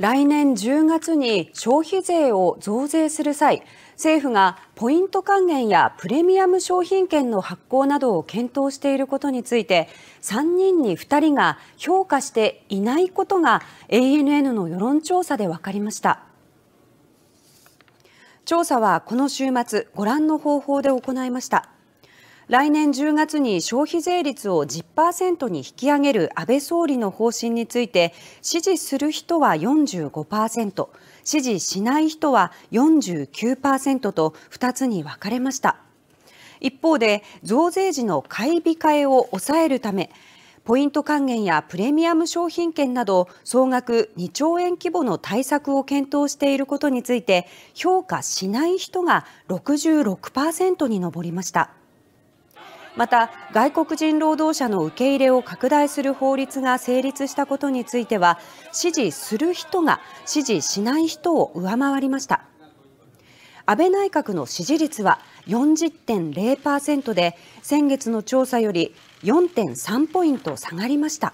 来年10月に消費税を増税する際政府がポイント還元やプレミアム商品券の発行などを検討していることについて3人に2人が評価していないことが ANN の世論調査で分かりました。調査はこの週末ご覧の方法で行いました。来年10月に消費税率を10%に引き上げる安倍総理の方針について支持する人は45%支持しない人は49%と2つに分かれました一方で増税時の買い控えを抑えるためポイント還元やプレミアム商品券など総額2兆円規模の対策を検討していることについて評価しない人が66%に上りました。また外国人労働者の受け入れを拡大する法律が成立したことについては支持する人が支持しない人を上回りました安倍内閣の支持率は40.0%で先月の調査より4.3ポイント下がりました